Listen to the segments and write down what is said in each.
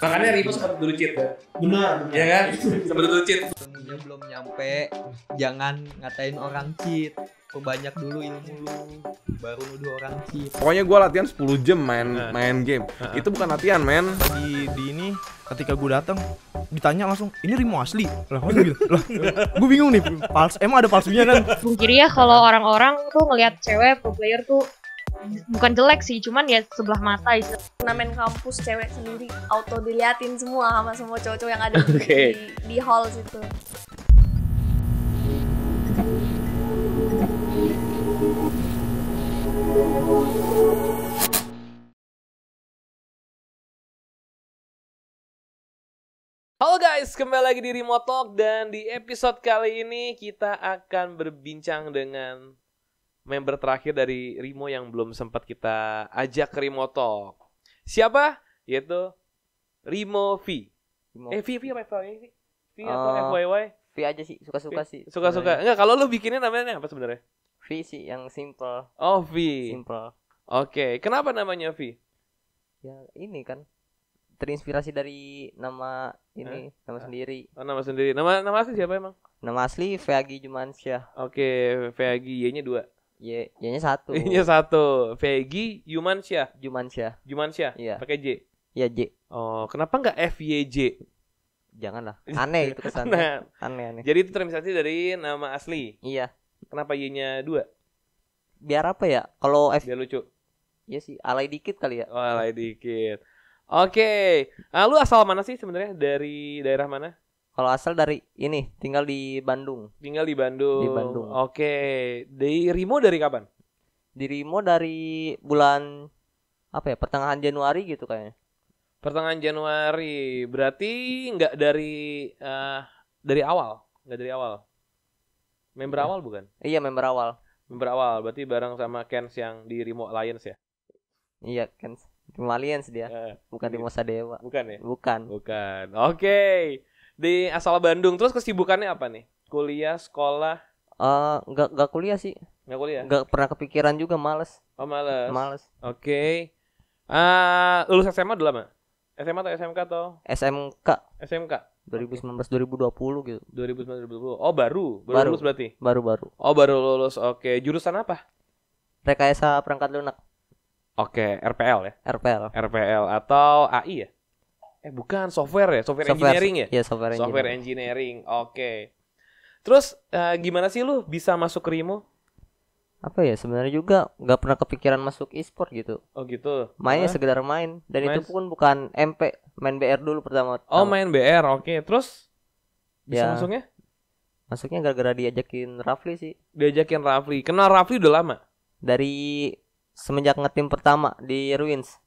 Makanya Rino sempat dulu cheat ya? Benar, benar. Iya kan? sempat dulu cheat. Yang belum nyampe, jangan ngatain orang cheat. kebanyak dulu ilmu lu, baru nuduh orang cheat. Pokoknya gue latihan 10 jam main nah. main game. Nah. Itu bukan latihan, men. Di, di ini ketika gue datang ditanya langsung ini Rimo asli lah gue lah gue bingung nih pals emang ada palsunya kan mungkin ya kalau orang-orang tuh ngelihat cewek pro player tuh bukan jelek sih cuman ya sebelah mata itu turnamen kampus cewek sendiri auto diliatin semua sama semua cowok-cowok yang ada okay. di, di hall situ Halo guys, kembali lagi di Remote Talk dan di episode kali ini kita akan berbincang dengan member terakhir dari Rimo yang belum sempat kita ajak ke Rimo Talk. Siapa? Yaitu Rimo V. Rimo. Eh V V apa V? V atau uh, eh, FYY? V aja sih, suka-suka sih. Suka-suka. Enggak, kalau lu bikinnya namanya apa sebenarnya? V sih yang simple. Oh, V. Simple. Oke, okay. kenapa namanya V? Ya, ini kan terinspirasi dari nama ini, eh? nama eh. sendiri. Oh, nama sendiri. Nama nama asli siapa emang? Nama asli Feagi Jumansyah. Oke, okay, Feagi Y-nya dua. Y, iya, Y-nya satu. Y-nya satu. Vegi Yumansyah. Yumansyah. Yumansyah. Iya. Pakai J. Iya J. Oh, kenapa nggak F Y J? Janganlah. Aneh itu kesannya. nah, aneh aneh. Jadi itu terinspirasi dari nama asli. Iya. Kenapa Y-nya dua? Biar apa ya? Kalau F. Biar lucu. Iya sih, alay dikit kali ya. Oh, alay dikit. Oke, okay. nah, lu asal mana sih sebenarnya dari daerah mana? Kalau asal dari ini, tinggal di Bandung. Tinggal di Bandung. Di Bandung. Oke. Di Rimo dari kapan? Di Rimo dari bulan apa ya? Pertengahan Januari gitu kayaknya. Pertengahan Januari. Berarti nggak dari uh, dari awal, nggak dari awal. Member iya. awal bukan? Iya, member awal. Member awal. Berarti bareng sama Kens yang di Rimo Alliance ya? Iya, Kens. Rimo Alliance dia. Ya, bukan di iya. Rimo Sadewa. Bukan ya? Bukan. Bukan. Oke. Okay di asal Bandung. Terus kesibukannya apa nih? Kuliah, sekolah? Uh, nggak nggak kuliah sih. Nggak kuliah. Nggak pernah kepikiran juga, males. Oh males. Males. Oke. Okay. Uh, lulus SMA udah lama? SMA atau SMK atau? SMK. SMK. 2019 okay. 2020 gitu. 2019 2020. Oh, baru. Baru, baru. lulus berarti. Baru-baru. Oh, baru lulus. Oke, okay. jurusan apa? Rekayasa perangkat lunak. Oke, okay. RPL ya. RPL. RPL atau AI ya? eh bukan software ya, software, software engineering ya? Iya, software engineering. Software engineering. Oke. Okay. Terus uh, gimana sih lu bisa masuk Rimo? Apa ya sebenarnya juga nggak pernah kepikiran masuk e-sport gitu. Oh gitu. Mainnya huh? sekedar main dan main... itu pun bukan MP, main BR dulu pertama. Oh, main BR. Oke. Okay. Terus bisa ya. masuknya? Masuknya gara-gara diajakin Rafli sih. Diajakin Rafli. Kenal Rafli udah lama? Dari semenjak ngetim pertama di Ruins.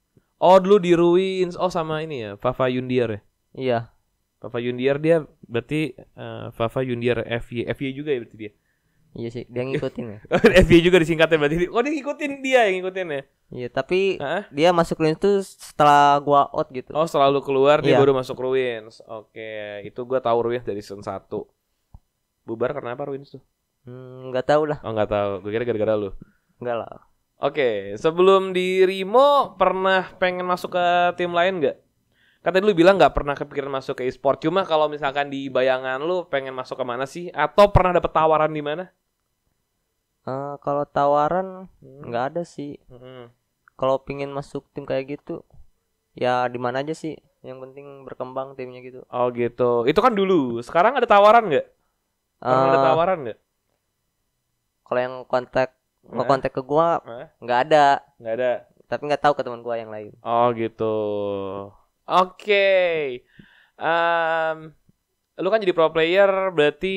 Oh dulu di Ruins Oh sama ini ya Fafa Yundiar ya Iya Fafa Yundiar dia berarti uh, Fafa Yundiar FY FY juga ya berarti dia Iya sih dia ngikutin ya FY juga disingkatnya berarti Oh dia ngikutin dia yang ngikutin ya Iya tapi uh dia masuk Ruins tuh setelah gua out gitu Oh selalu lu keluar dia iya. baru masuk Ruins Oke itu gua tahu Ruins dari season 1 Bubar karena apa Ruins tuh? Hmm, gak tau lah Oh gak tau Gue kira gara-gara lu Enggak lah Oke, sebelum di Rimo pernah pengen masuk ke tim lain nggak? Kata dulu bilang nggak pernah kepikiran masuk ke e-sport. Cuma kalau misalkan di bayangan lu pengen masuk ke mana sih? Atau pernah dapet tawaran di mana? Uh, kalau tawaran hmm. nggak hmm. ada sih. Hmm. Kalau pingin masuk tim kayak gitu, ya di mana aja sih? Yang penting berkembang timnya gitu. Oh gitu. Itu kan dulu. Sekarang ada tawaran nggak? uh, ada eh, tawaran nggak? Kalau yang kontak nggak kontak ke gue nggak ada nggak ada tapi nggak tahu ke teman gue yang lain oh gitu oke okay. um, lu kan jadi pro player berarti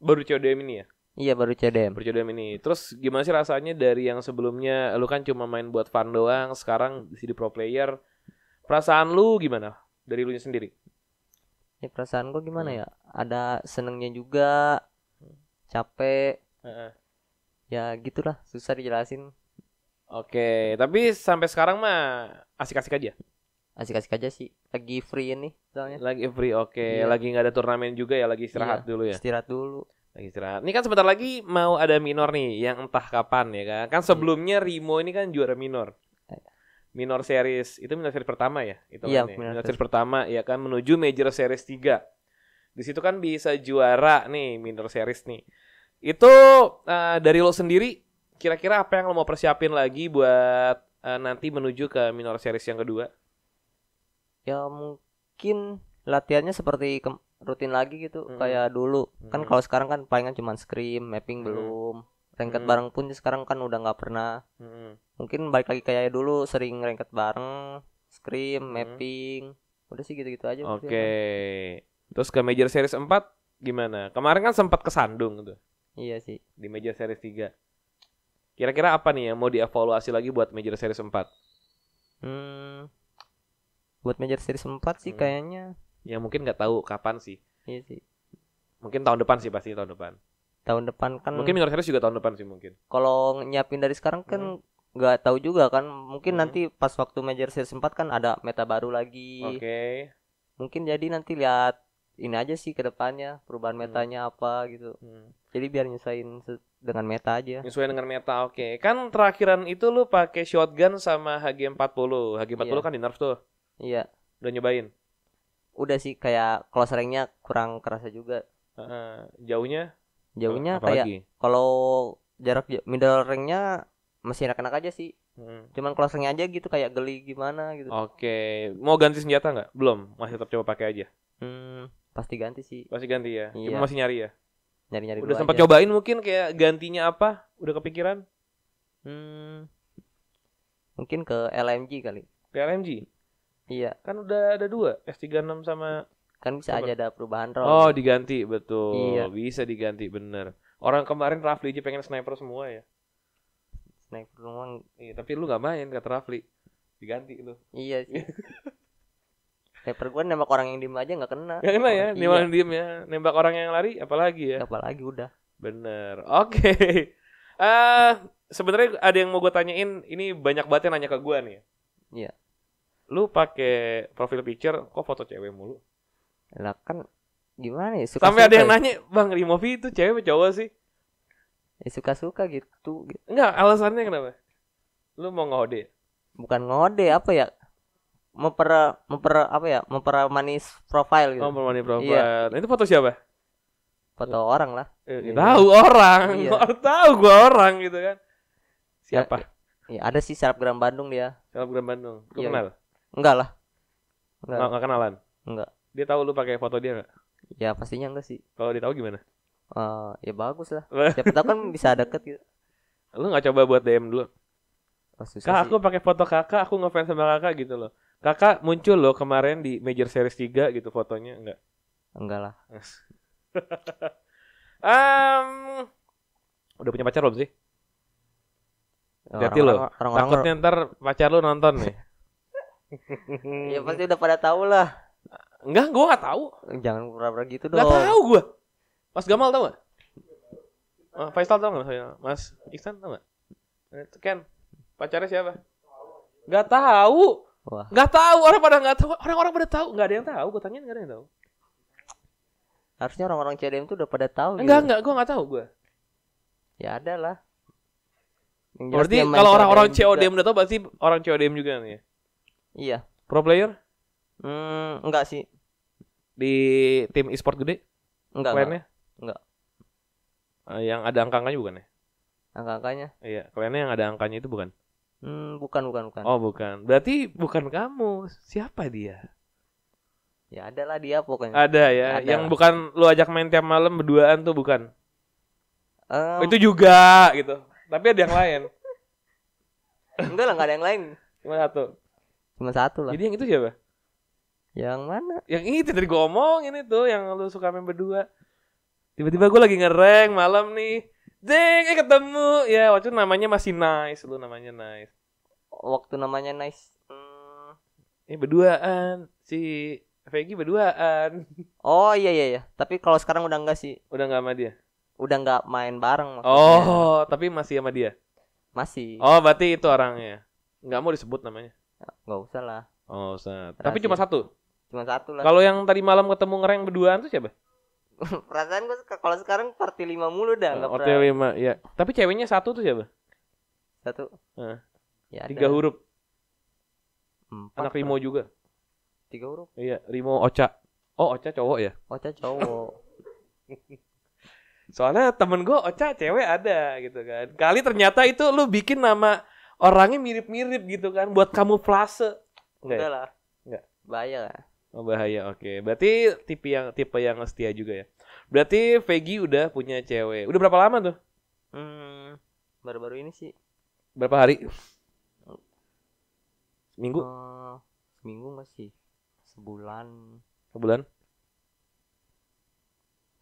baru CODM ini ya Iya baru CODM Baru CODM ini Terus gimana sih rasanya dari yang sebelumnya Lu kan cuma main buat fun doang Sekarang jadi pro player Perasaan lu gimana? Dari lu sendiri Ya perasaan gua gimana hmm. ya Ada senengnya juga hmm. Capek uh -uh ya gitulah susah dijelasin oke tapi sampai sekarang mah asik-asik aja asik-asik aja sih lagi free ini soalnya lagi free oke okay. iya. lagi nggak ada turnamen juga ya lagi istirahat iya, dulu ya istirahat dulu lagi istirahat. Ini kan sebentar lagi mau ada minor nih yang entah kapan ya kan. Kan iya. sebelumnya Rimo ini kan juara minor. Eh. Minor series itu minor series pertama ya, itu iya, kan, ya? Minor, minor series pertama ya kan menuju major series 3. Di situ kan bisa juara nih minor series nih. Itu uh, dari lo sendiri kira-kira apa yang lo mau persiapin lagi buat uh, nanti menuju ke minor series yang kedua? Ya mungkin latihannya seperti rutin lagi gitu hmm. kayak dulu. Kan hmm. Kan kalau sekarang kan palingan cuma scream mapping hmm. belum. Rengket hmm. bareng pun sekarang kan udah nggak pernah. Hmm. Mungkin balik lagi kayak dulu sering rengket bareng, scream hmm. mapping. Udah sih gitu-gitu aja. Oke. Okay. Terus ke major series 4 gimana? Kemarin kan sempat kesandung tuh. Iya sih. Di major series 3. Kira-kira apa nih yang mau dievaluasi lagi buat major series 4? Hmm, buat major series 4 sih hmm. kayaknya. Ya mungkin nggak tahu kapan sih. Iya sih. Mungkin tahun depan sih pasti tahun depan. Tahun depan kan. Mungkin Major series juga tahun depan sih mungkin. Kalau nyiapin dari sekarang kan hmm nggak tahu juga kan mungkin hmm. nanti pas waktu major series 4 kan ada meta baru lagi oke okay. mungkin jadi nanti lihat ini aja sih kedepannya depannya perubahan hmm. metanya apa gitu. Hmm. Jadi biar nyesain dengan meta aja. Nyesuaiin dengan meta. Oke. Okay. Kan terakhiran itu lu pakai shotgun sama HG40. HG40 iya. kan di nerf tuh. Iya. Udah nyobain? Udah sih kayak close rank-nya kurang kerasa juga. Uh, jauhnya? Jauhnya apa kayak kalau jarak middle rank-nya masih enak-enak aja sih. Hmm. Cuman close rank aja gitu kayak geli gimana gitu. Oke, okay. mau ganti senjata nggak? Belum, masih tetap coba pakai aja. Hmm, Pasti ganti sih. Pasti ganti ya. Iya. Cuma masih nyari ya. Nyari-nyari Udah sempat cobain mungkin kayak gantinya apa? Udah kepikiran? Hmm. Mungkin ke LMG kali. Ke LMG? Iya. Kan udah ada dua, S36 sama kan bisa aja ada perubahan role. Oh, diganti, betul. Iya. Bisa diganti bener. Orang kemarin Rafli aja pengen sniper semua ya. Sniper semua. Iya, tapi lu nggak main kata Rafli. Diganti lu. Iya sih. Sniper gue nembak orang yang diem aja gak kena. Gak kena ya, iya. nembak yang diem ya. Nembak orang yang lari apalagi ya. Apalagi udah. Bener. Oke. Okay. Uh, eh, sebenarnya ada yang mau gue tanyain, ini banyak banget yang nanya ke gue nih. Iya. Lu pakai profil picture kok foto cewek mulu? Lah kan gimana ya suka, -suka Sampai ada yang ya? nanya, "Bang, Rimovi itu cewek apa cowok sih?" Ya suka-suka gitu, gitu. Enggak, alasannya kenapa? Lu mau ngode? Bukan ngode, apa ya? memper memper apa ya mempermanis profil gitu. Oh, mempermanis profil. Iya. Nah, itu foto siapa? Foto oh. orang lah. Eh, ya. Tahu orang. Iya. tahu gua orang gitu kan. Siapa? Iya, ada sih selebgram Bandung dia. Selebgram Bandung. Lu iya. kenal? Enggak lah. Enggak. Enggak kenalan. Enggak. Dia tahu lu pakai foto dia enggak? Ya pastinya enggak sih. Kalau dia tahu gimana? Eh, uh, ya bagus lah. Siapa tahu kan bisa deket gitu. Lu nggak coba buat DM dulu? kak, aku pakai foto kakak, aku ngefans sama kakak gitu loh Kakak muncul loh kemarin di Major Series 3 gitu fotonya enggak? Enggak lah. um, udah punya pacar belum sih? hati lo. Takutnya ntar pacar lo nonton nih. ya pasti udah pada tahu lah. Enggak, gue gak tahu. Jangan pura-pura gitu dong. Gak tahu gua. Mas Gamal tahu gak? Mas eh, Faisal tahu gak? Mas Iksan tahu gak? Eh, Ken, pacarnya siapa? Gak tahu. Wah. Gak tahu orang pada gak tahu orang-orang pada tahu nggak ada yang tahu gue tanya nggak ada yang tahu. Harusnya orang-orang CDM tuh udah pada tahu. Enggak gitu. enggak gue nggak tahu gue. Ya ada lah. Berarti kalau orang-orang CODM udah tahu pasti orang CODM juga nih. Ya? Iya. Pro player? Hmm, enggak sih. Di tim e-sport gede? Enggak. Kliennya? Enggak. enggak. Eh, yang ada angka-angkanya bukan ya? Angka-angkanya? Iya, kliennya yang ada angkanya itu bukan? Hmm, bukan, bukan, bukan. Oh, bukan. Berarti bukan kamu. Siapa dia? Ya adalah dia pokoknya. Ada ya. Ada. Yang bukan lu ajak main tiap malam berduaan tuh bukan? Um, itu juga gitu. Tapi ada yang lain. Enggak lah, enggak ada yang lain. Cuma satu. Cuma satu lah. Jadi yang itu siapa? Yang mana? Yang itu tadi gue ini tuh yang lu suka main berdua. Tiba-tiba gue lagi ngereng malam nih. Deng, eh ketemu. Ya, waktu namanya masih nice, lu namanya nice waktu namanya nice hmm. ini berduaan si Vegi berduaan oh iya iya iya tapi kalau sekarang udah enggak sih udah enggak sama dia udah enggak main bareng maksudnya. oh tapi masih sama dia masih oh berarti itu orangnya nggak mau disebut namanya ya, nggak usah lah oh usah Rahasia. tapi cuma satu cuma satu lah kalau yang tadi malam ketemu ngereng berduaan tuh siapa perasaan gue kalau sekarang party lima mulu dah oh, nggak oh, party lima ya tapi ceweknya satu tuh siapa satu Ya, tiga huruf. Empat Anak Rimo juga. Tiga huruf. Iya, Rimo Oca. Oh, Oca cowok ya? Oca cowok. Soalnya temen gue Oca cewek ada gitu kan. Kali ternyata itu lu bikin nama orangnya mirip-mirip gitu kan buat kamu flase. Enggak. Ya? Udah lah. Enggak. Bahaya lah. Oh, bahaya. Oke. Okay. Berarti tipe yang tipe yang setia juga ya. Berarti Vegi udah punya cewek. Udah berapa lama tuh? Hmm, baru-baru ini sih. Berapa hari? minggu Uh, eh, seminggu masih. Sebulan. Sebulan?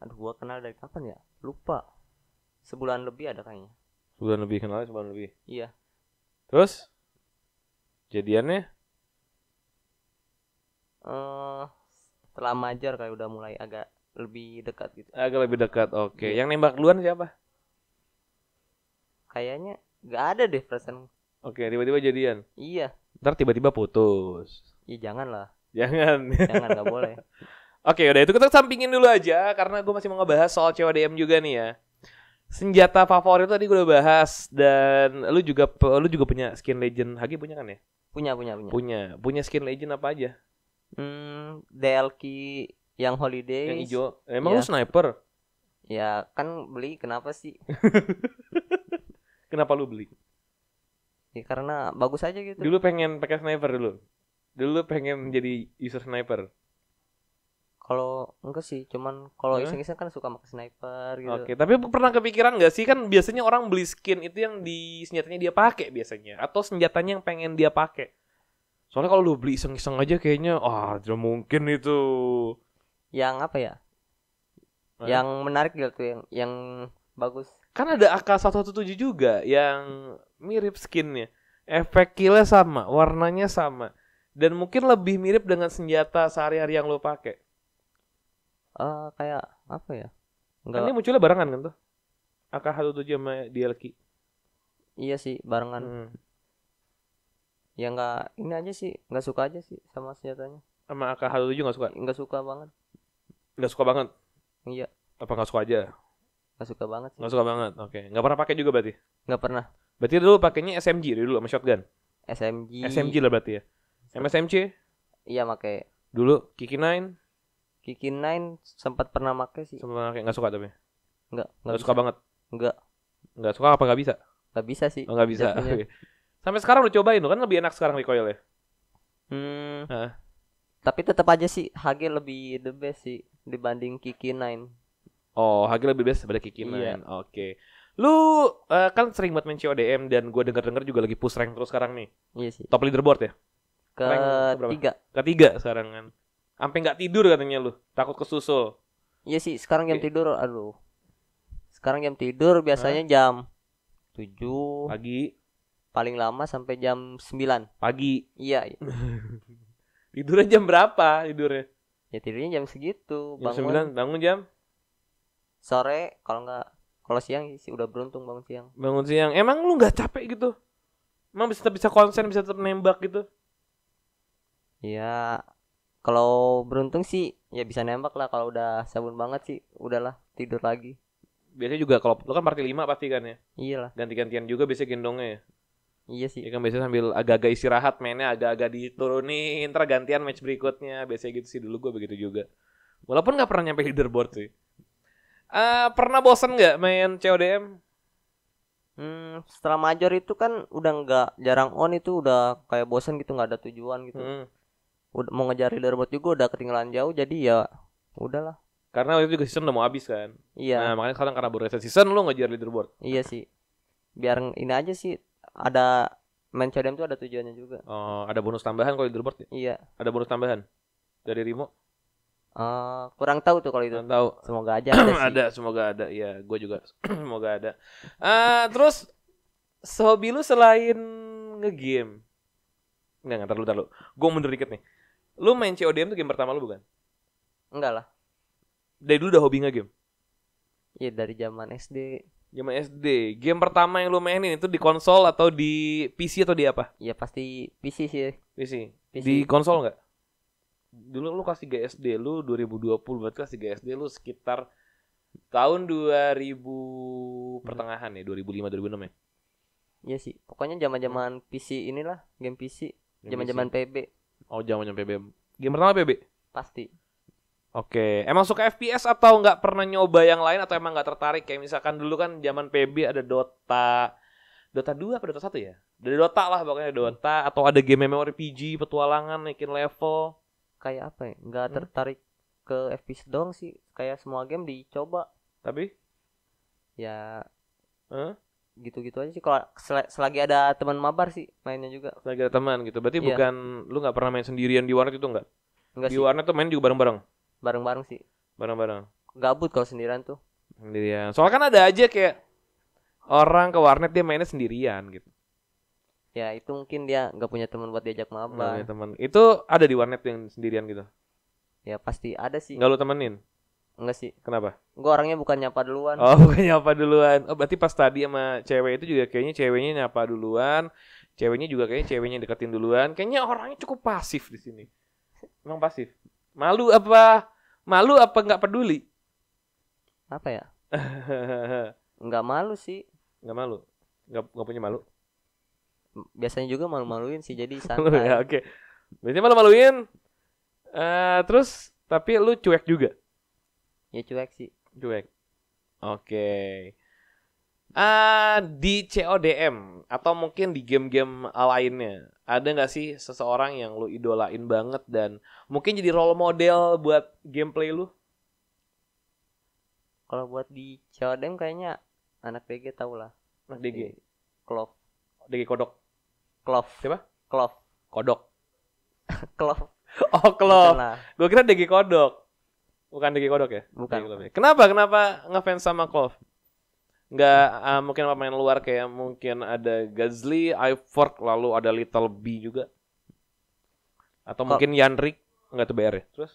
Aduh, gua kenal dari kapan ya? Lupa. Sebulan lebih ada kayaknya. Sebulan lebih kenal sebulan lebih. Iya. Terus? Jadiannya? Eh, uh, setelah majar kayak udah mulai agak lebih dekat gitu. Agak lebih dekat. Oke. Okay. Iya. Yeah. Yang nembak duluan siapa? Kayaknya nggak ada deh perasaan. Oke, okay, tiba-tiba jadian. Iya ntar tiba-tiba putus iya jangan lah jangan jangan nggak boleh oke udah itu kita sampingin dulu aja karena gue masih mau ngebahas soal CODM juga nih ya senjata favorit tadi gue udah bahas dan lu juga lu juga punya skin legend Hagi punya kan ya punya punya punya punya punya skin legend apa aja hmm DLK yang holiday yang hijau emang ya. lu sniper ya kan beli kenapa sih kenapa lu beli ya karena bagus aja gitu dulu pengen pakai sniper dulu dulu pengen jadi user sniper kalau enggak sih cuman kalau hmm? iseng-iseng kan suka pakai sniper gitu oke okay, tapi pernah kepikiran nggak sih kan biasanya orang beli skin itu yang di senjatanya dia pakai biasanya atau senjatanya yang pengen dia pakai soalnya kalau lu beli iseng-iseng aja kayaknya ah tidak mungkin itu yang apa ya hmm? yang menarik gitu yang yang bagus kan ada AK117 juga yang mirip skinnya. Efek killnya sama, warnanya sama. Dan mungkin lebih mirip dengan senjata sehari-hari yang lo pake Uh, kayak apa ya? Enggak. Kan ini munculnya barengan kan tuh? AK117 sama DLK. Iya sih, barengan. Hmm. Ya enggak, ini aja sih, enggak suka aja sih sama senjatanya. Sama AK117 enggak suka? Enggak suka banget. Enggak suka banget. Iya. Apa enggak suka aja? Gak suka banget sih. Gak suka banget. Oke. Okay. Gak pernah pakai juga berarti? Gak pernah. Berarti dulu pakainya SMG dulu sama shotgun. SMG. SMG lah berarti ya. MSMC? Iya pakai. Dulu Kiki Nine. Kiki Nine sempat pernah pakai sih. Sempat pakai nggak suka tapi. Nggak. Nggak suka banget. Nggak. Nggak suka apa nggak bisa? Nggak bisa sih. Oh, bisa. Okay. Sampai sekarang udah cobain lo kan lebih enak sekarang recoil ya. Hmm. Nah. Tapi tetap aja sih HG lebih the best sih dibanding Kiki Nine. Oh, Hagi lebih bebas daripada Nine. Iya. Oke. Okay. Lu uh, kan sering banget main CODM dan gue denger-denger juga lagi push rank terus sekarang nih. Iya sih. Top leaderboard ya? Ketiga. Ketiga sekarang kan. Sampai nggak tidur katanya lu, takut kesusul. Iya sih, sekarang jam okay. tidur aduh. Sekarang jam tidur biasanya Hah? jam tujuh. pagi. Paling lama sampai jam sembilan. pagi. Iya. iya. tidurnya jam berapa tidurnya? Ya tidurnya jam segitu, bangun. Jam 9 bangun jam sore kalau nggak kalau siang sih udah beruntung bangun siang bangun siang emang lu nggak capek gitu emang bisa bisa konsen bisa tetap nembak gitu Iya, kalau beruntung sih ya bisa nembak lah kalau udah sabun banget sih udahlah tidur lagi. Biasanya juga kalau lu kan party lima pasti kan ya? Iyalah. Ganti-gantian juga biasanya gendongnya ya. Iya sih. Ya kan biasanya sambil agak-agak istirahat mainnya agak-agak diturunin, ntar gantian match berikutnya. Biasanya gitu sih dulu gue begitu juga. Walaupun nggak pernah nyampe leaderboard sih. Uh, pernah bosen nggak main CODM? Hmm, setelah major itu kan udah nggak jarang on itu udah kayak bosen gitu nggak ada tujuan gitu. Hmm. Udah mau ngejar leaderboard juga udah ketinggalan jauh jadi ya udahlah. Karena waktu itu juga season udah mau habis kan. Iya. Nah, makanya sekarang karena baru season lu ngejar leaderboard. Iya sih. Biar ini aja sih ada main CODM itu ada tujuannya juga. Oh, ada bonus tambahan kalau leaderboard ya? Iya. Ada bonus tambahan dari Rimo? Uh, kurang tahu tuh kalau itu. Kurang tahu. Semoga aja ada sih. ada, semoga ada. ya gue juga semoga ada. Uh, terus hobi lu selain ngegame. Enggak, enggak, terlalu terlalu. Gue mundur dikit nih. Lu main CODM tuh game pertama lu bukan? Enggak lah. Dari dulu udah hobi ngegame. Iya, dari zaman SD. Zaman SD. Game pertama yang lu mainin itu di konsol atau di PC atau di apa? Iya, pasti PC sih. PC. PC. Di konsol enggak? dulu lu kasih GSD lu 2020 berarti kasih GSD lu sekitar tahun 2000 hmm. pertengahan ya 2005 2006 ya Iya sih pokoknya zaman-zaman PC inilah game PC zaman-zaman PB oh zaman PB game pertama PB pasti Oke, emang suka FPS atau nggak pernah nyoba yang lain atau emang nggak tertarik? Kayak misalkan dulu kan zaman PB ada Dota, Dota dua apa Dota satu ya? dari Dota lah pokoknya Dota atau ada game MMORPG, petualangan, naikin level kayak apa ya nggak hmm? tertarik ke FPS doang sih kayak semua game dicoba tapi ya gitu gitu-gitu aja sih kalau sel selagi ada teman mabar sih mainnya juga selagi ada teman gitu berarti yeah. bukan lu nggak pernah main sendirian di warnet itu nggak Enggak di sih. warnet tuh main juga bareng-bareng bareng-bareng sih bareng-bareng gabut kalau sendirian tuh sendirian soalnya kan ada aja kayak orang ke warnet dia mainnya sendirian gitu ya itu mungkin dia nggak punya teman buat diajak maba ya, teman itu ada di warnet yang sendirian gitu ya pasti ada sih nggak lu temenin Enggak sih. Kenapa? Gue orangnya bukan nyapa duluan. Oh, bukan nyapa duluan. Oh, berarti pas tadi sama cewek itu juga kayaknya ceweknya nyapa duluan. Ceweknya juga kayaknya ceweknya deketin duluan. Kayaknya orangnya cukup pasif di sini. Emang pasif. Malu apa? Malu apa nggak peduli? Apa ya? nggak malu sih. Nggak malu. Nggak, nggak punya malu biasanya juga malu-maluin sih jadi santai. Ya, oke. Okay. Biasanya malu-maluin. Uh, terus tapi lu cuek juga. Ya cuek sih. Cuek. Oke. Okay. Uh, eh, di CODM atau mungkin di game-game lainnya ada nggak sih seseorang yang lu idolain banget dan mungkin jadi role model buat gameplay lu? Kalau buat di CODM kayaknya anak DG tau lah. Anak DG. Eh, Klop. DG Kodok. Klof. Siapa? Klof. Kodok. Klof. Oh, Klof. Gue kira Degi Kodok. Bukan Degi Kodok ya? Bukan. Kenapa? Kenapa ngefans sama Klof? Nggak, uh, mungkin main luar kayak mungkin ada Gazli, Ivork, lalu ada Little B juga. Atau Kalo, mungkin Yanrik. Nggak tuh BR ya? Terus?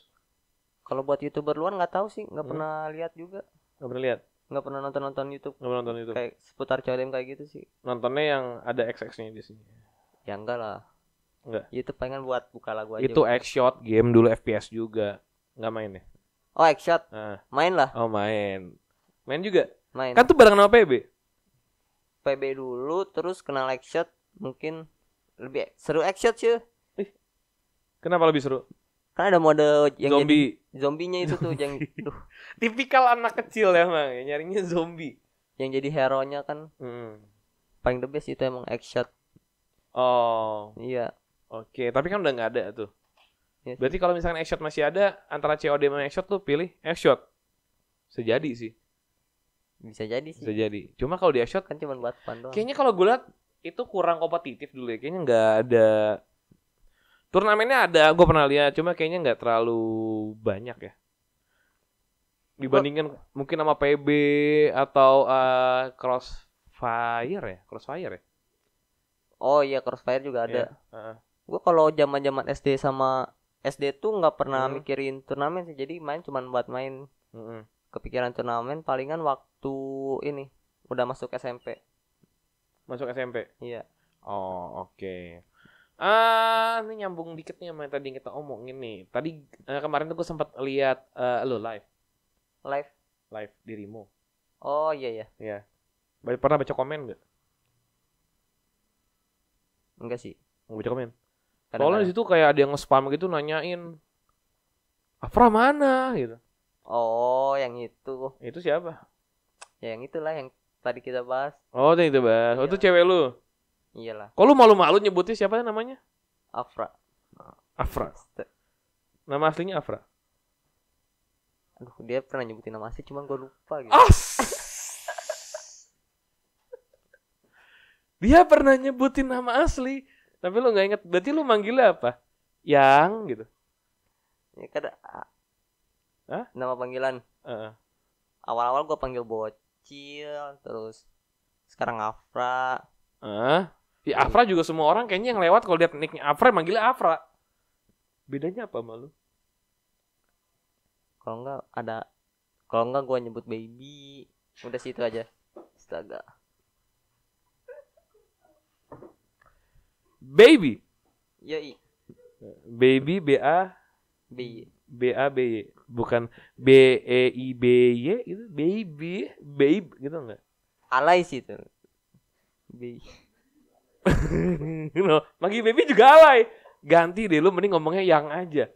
Kalau buat YouTuber luar nggak tahu sih. Nggak hmm. pernah lihat juga. Nggak pernah lihat? nggak pernah nonton nonton YouTube nggak pernah nonton YouTube kayak seputar CLM kayak gitu sih nontonnya yang ada XX nya di sini ya enggak lah enggak ya itu pengen buat buka lagu aja itu X shot game dulu FPS juga nggak main ya oh X shot nah. main lah oh main main juga main kan tuh bareng sama PB PB dulu terus kenal X shot mungkin lebih seru X shot sih kenapa lebih seru kan ada mode yang zombie jadi, zombinya itu zombie. tuh yang tuh. tipikal anak kecil ya emang nyarinya zombie yang jadi hero nya kan hmm. paling the best itu emang X shot Oh. Iya. Oke, okay. tapi kan udah nggak ada tuh. Ya. Berarti kalau misalkan X-Shot masih ada, antara COD sama X-Shot tuh pilih X-Shot. Sejadi sih. Bisa jadi sih. Bisa jadi. Cuma kalau di X-Shot kan cuma buat fun doang. Kayaknya kalau gue liat itu kurang kompetitif dulu ya. Kayaknya nggak ada Turnamennya ada, gue pernah lihat, cuma kayaknya nggak terlalu banyak ya. Dibandingkan mungkin sama PB atau uh, Crossfire ya, Crossfire ya oh iya crossfire juga iya, ada yeah. uh-huh. gue kalau zaman zaman sd sama sd tuh nggak pernah hmm mikirin turnamen sih jadi main cuman buat main hmm kepikiran turnamen palingan waktu ini udah masuk smp masuk smp iya oh oke okay. Ah, ini nyambung dikit nih sama yang tadi kita omongin nih. Tadi uh, kemarin tuh gue sempat lihat uh, eh, lo live. Live. Live dirimu. Oh iya iya. Iya. Pernah baca komen gak? Enggak sih. Enggak baca komen. Kadang Soalnya di situ kayak ada yang nge-spam gitu nanyain Afra mana gitu. Oh, yang itu. Itu siapa? Ya yang itulah yang tadi kita bahas. Oh, yang itu bahas. Oh, itu iya. cewek lu. Iyalah. Kok lu malu-malu nyebutin siapa namanya? Afra. Afra. Nama aslinya Afra. Aduh, dia pernah nyebutin nama asli cuman gue lupa gitu. As! Dia pernah nyebutin nama asli, tapi lo nggak inget. Berarti lu manggilnya apa? Yang gitu. Ya kan ah, Hah? Nama panggilan. Uh -uh. Awal-awal gue panggil bocil, terus sekarang Afra. Uh, ya Afra juga semua orang kayaknya yang lewat kalau lihat nicknya Afra manggilnya Afra. Bedanya apa malu? Kalau enggak ada kalau enggak gua nyebut baby, udah situ aja. Astaga. Baby. Yoi. Baby B A B Y. B A B Y bukan B E I B Y gitu baby babe gitu enggak? Alay sih itu. B. no, magi baby juga alay. Ganti deh lu mending ngomongnya yang aja.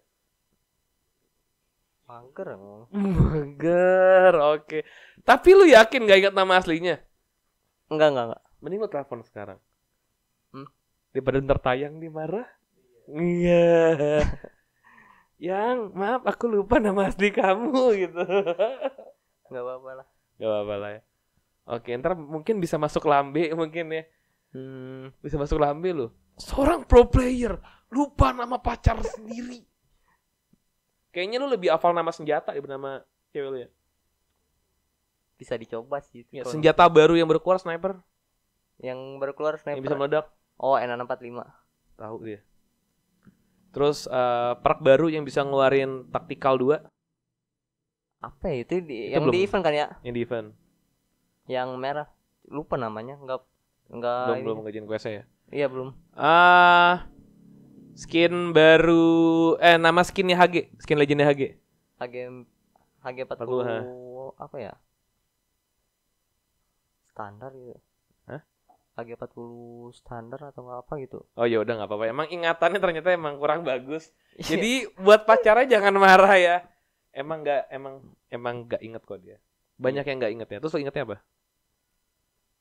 Mager Mager, oke. Okay. Tapi lu yakin gak ingat nama aslinya? Enggak, enggak, enggak. Mending lu telepon sekarang daripada ntar tayang nih marah iya yang maaf aku lupa nama asli kamu gitu nggak apa-apa lah nggak apa-apa lah ya oke ntar mungkin bisa masuk lambe mungkin ya hmm. bisa masuk lambe loh seorang pro player lupa nama pacar sendiri kayaknya lu lebih hafal nama senjata ya nama cewek lu ya bisa dicoba sih ya, senjata baru yang baru sniper yang baru sniper yang bisa meledak Oh, N645. Tahu dia. Terus uh, perk baru yang bisa ngeluarin taktikal 2. Apa ya? itu di, itu yang belum. di event kan ya? Yang di event. Yang merah. Lupa namanya, enggak enggak belum belum ya. ngajin quest ya? Iya, belum. Ah uh, skin baru eh nama skinnya HG, skin legendnya HG. HG HG 40 40, apa ya? Standar gitu. AG40 standar atau nggak apa gitu. Oh ya udah nggak apa-apa. Emang ingatannya ternyata emang kurang bagus. Iya. Jadi buat pacarnya jangan marah ya. Emang nggak emang emang nggak inget kok dia. Banyak yang nggak inget ya. Terus lo ingetnya apa?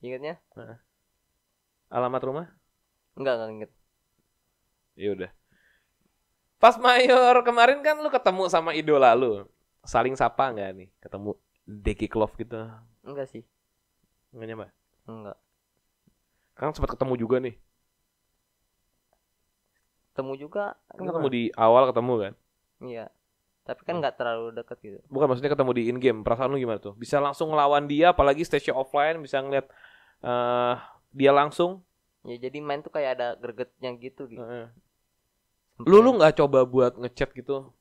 Ingetnya? Nah. Alamat rumah? Enggak enggak inget. Ya udah. Pas Mayor kemarin kan lu ketemu sama idola lu. Saling sapa nggak nih? Ketemu Deki Klov gitu? Enggak sih. Enggak nyapa? Enggak kan sempat ketemu juga nih ketemu juga kan ketemu di awal ketemu kan iya tapi kan nggak terlalu deket gitu bukan maksudnya ketemu di in game perasaan lu gimana tuh bisa langsung ngelawan dia apalagi stage offline bisa ngeliat uh, dia langsung ya jadi main tuh kayak ada gregetnya gitu gitu uh, lu lu nggak coba buat ngechat gitu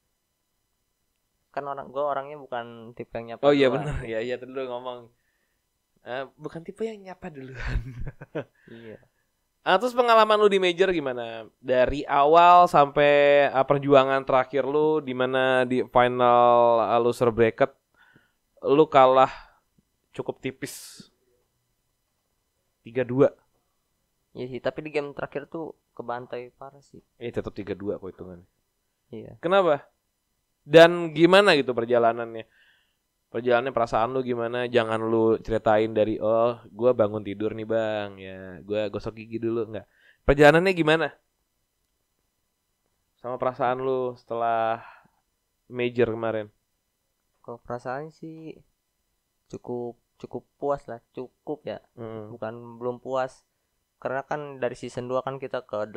kan orang gue orangnya bukan tipe yang nyapa oh iya benar ya iya tadi lu ngomong Eh, bukan tipe yang nyapa duluan. iya. Ah, terus pengalaman lu di major gimana? Dari awal sampai uh, perjuangan terakhir lu di mana di final uh, ah, loser bracket lu kalah cukup tipis. 3-2. Iya sih, tapi di game terakhir tuh kebantai parah sih. Iya, eh, tetap 3-2 kok hitungannya. Iya. Kenapa? Dan gimana gitu perjalanannya? perjalanannya perasaan lu gimana jangan lu ceritain dari oh gue bangun tidur nih bang ya gue gosok gigi dulu nggak perjalanannya gimana sama perasaan lu setelah major kemarin kalau perasaan sih cukup cukup puas lah cukup ya hmm. bukan belum puas karena kan dari season 2 kan kita ke 8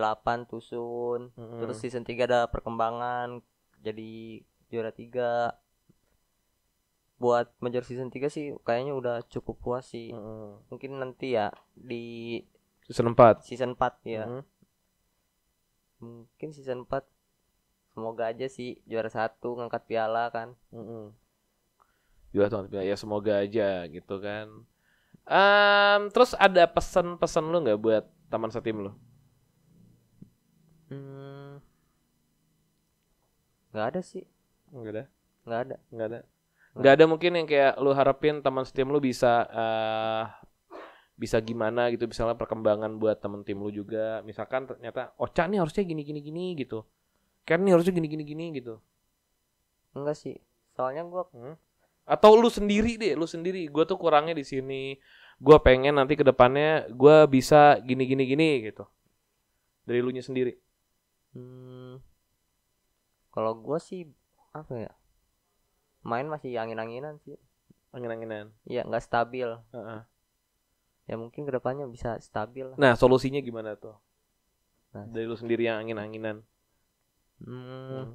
tusun hmm. terus season 3 ada perkembangan jadi juara 3 buat major season 3 sih kayaknya udah cukup puas sih. Hmm. Mungkin nanti ya di season 4. Season 4 ya. Hmm. Mungkin season 4 semoga aja sih juara satu ngangkat piala kan. Hmm. Juara satu piala ya semoga aja gitu kan. Um, terus ada pesan-pesan lu nggak buat Taman setim lu? Hmm. Gak ada sih. nggak ada. nggak ada. nggak ada nggak ada mungkin yang kayak lu harapin teman tim lu bisa uh, bisa gimana gitu misalnya perkembangan buat teman tim lu juga misalkan ternyata Ocha oh, nih harusnya gini gini gini gitu Ken nih harusnya gini gini gini gitu enggak sih soalnya gua hmm? atau lu sendiri deh lu sendiri gua tuh kurangnya di sini gua pengen nanti kedepannya gua bisa gini gini gini gitu dari lu nya sendiri hmm, kalau gua sih apa ya main masih angin-anginan sih angin-anginan ya nggak stabil uh -uh. ya mungkin kedepannya bisa stabil nah solusinya gimana tuh nah. dari lu sendiri yang angin-anginan hmm, hmm.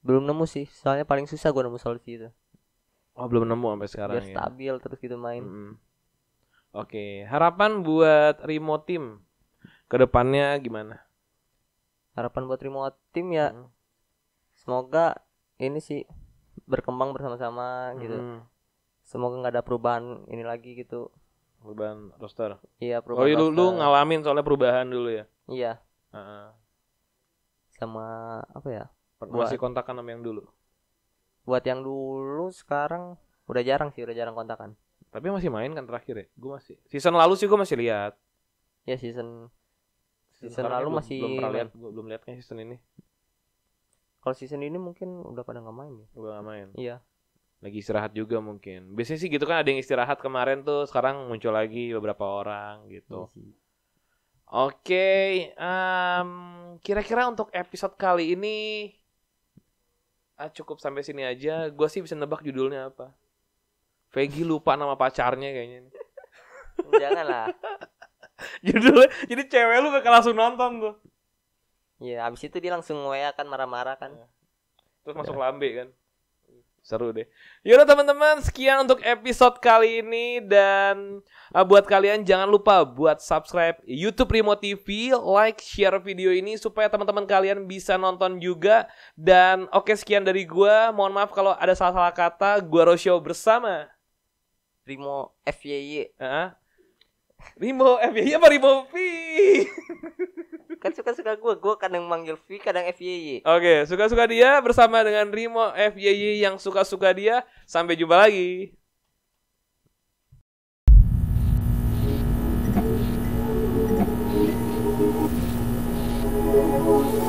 belum nemu sih soalnya paling susah gue nemu solusi itu oh belum nemu sampai sekarang biar ya. stabil terus gitu main hmm. oke harapan buat remote team kedepannya gimana harapan buat remote team ya hmm. semoga ini sih berkembang bersama-sama gitu semoga nggak ada perubahan ini lagi gitu perubahan roster iya perubahan oh iya, lu, lu ngalamin soalnya perubahan dulu ya iya uh -uh. sama apa ya buat, masih kontakan sama yang dulu buat yang dulu sekarang udah jarang sih udah jarang kontakan tapi masih main kan terakhir ya gue masih season lalu sih gue masih lihat ya season season, season lalu belum, masih belum pernah lihat belum lihat season ini kalau season ini mungkin udah pada nggak main ya. Udah nggak main. Iya. Lagi istirahat juga mungkin. Biasanya sih gitu kan ada yang istirahat kemarin tuh, sekarang muncul lagi beberapa orang gitu. Iya Oke, okay, um, kira-kira untuk episode kali ini ah, cukup sampai sini aja. Gue sih bisa nebak judulnya apa. Vegi lupa nama pacarnya kayaknya. Janganlah. Judulnya, jadi cewek lu bakal langsung nonton tuh. Iya, abis itu dia langsung WA kan marah-marah kan. Iya. Terus masuk Udah. lambe kan. Seru deh. Yaudah teman-teman, sekian untuk episode kali ini dan uh, buat kalian jangan lupa buat subscribe YouTube Remo TV, like, share video ini supaya teman-teman kalian bisa nonton juga. Dan oke okay, sekian dari gue, Mohon maaf kalau ada salah-salah kata. Gue Rosio bersama Remo FYY. Uh -huh. Rimo eh, FYY apa Rimo V? kan suka-suka gue, gue kadang manggil V, kadang FYY. Oke, okay, suka-suka dia bersama dengan Rimo FYY yang suka-suka dia. Sampai jumpa lagi.